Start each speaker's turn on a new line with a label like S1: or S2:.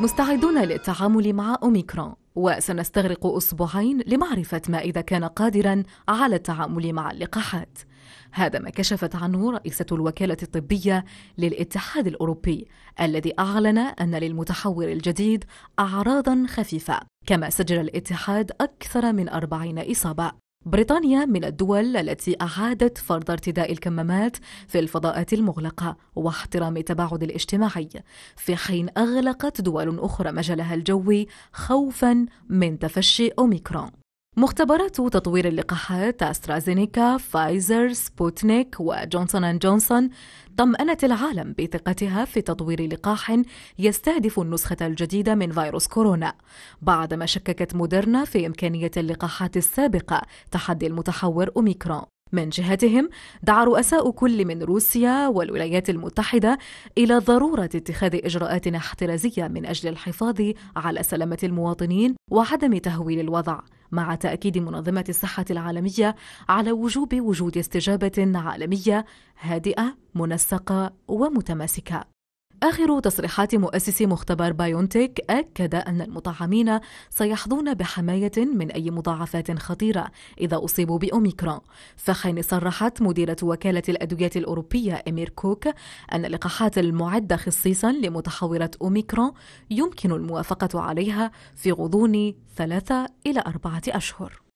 S1: مستعدون للتعامل مع أوميكرون وسنستغرق أسبوعين لمعرفة ما إذا كان قادرا على التعامل مع اللقاحات هذا ما كشفت عنه رئيسة الوكالة الطبية للاتحاد الأوروبي الذي أعلن أن للمتحور الجديد أعراضا خفيفة كما سجل الاتحاد أكثر من أربعين إصابة بريطانيا من الدول التي أعادت فرض ارتداء الكمامات في الفضاءات المغلقة واحترام التباعد الاجتماعي، في حين أغلقت دول أخرى مجالها الجوي خوفًا من تفشي أوميكرون. مختبرات تطوير اللقاحات أسترازينيكا، فايزر، سبوتنيك وجونسون أند جونسون طمأنت العالم بثقتها في تطوير لقاح يستهدف النسخة الجديدة من فيروس كورونا بعدما شككت موديرنا في إمكانية اللقاحات السابقة تحدي المتحور أوميكرون من جهتهم دعا رؤساء كل من روسيا والولايات المتحدة إلى ضرورة اتخاذ إجراءات احترازية من أجل الحفاظ على سلامة المواطنين وعدم تهويل الوضع مع تأكيد منظمة الصحة العالمية على وجوب وجود استجابة عالمية هادئة منسقة ومتماسكة آخر تصريحات مؤسس مختبر بايونتيك أكد أن المطعمين سيحظون بحماية من أي مضاعفات خطيرة إذا أصيبوا بأوميكرون فحين صرحت مديرة وكالة الأدوية الأوروبية إمير كوك أن اللقاحات المعدة خصيصا لمتحورة أوميكرون يمكن الموافقة عليها في غضون ثلاثة إلى أربعة أشهر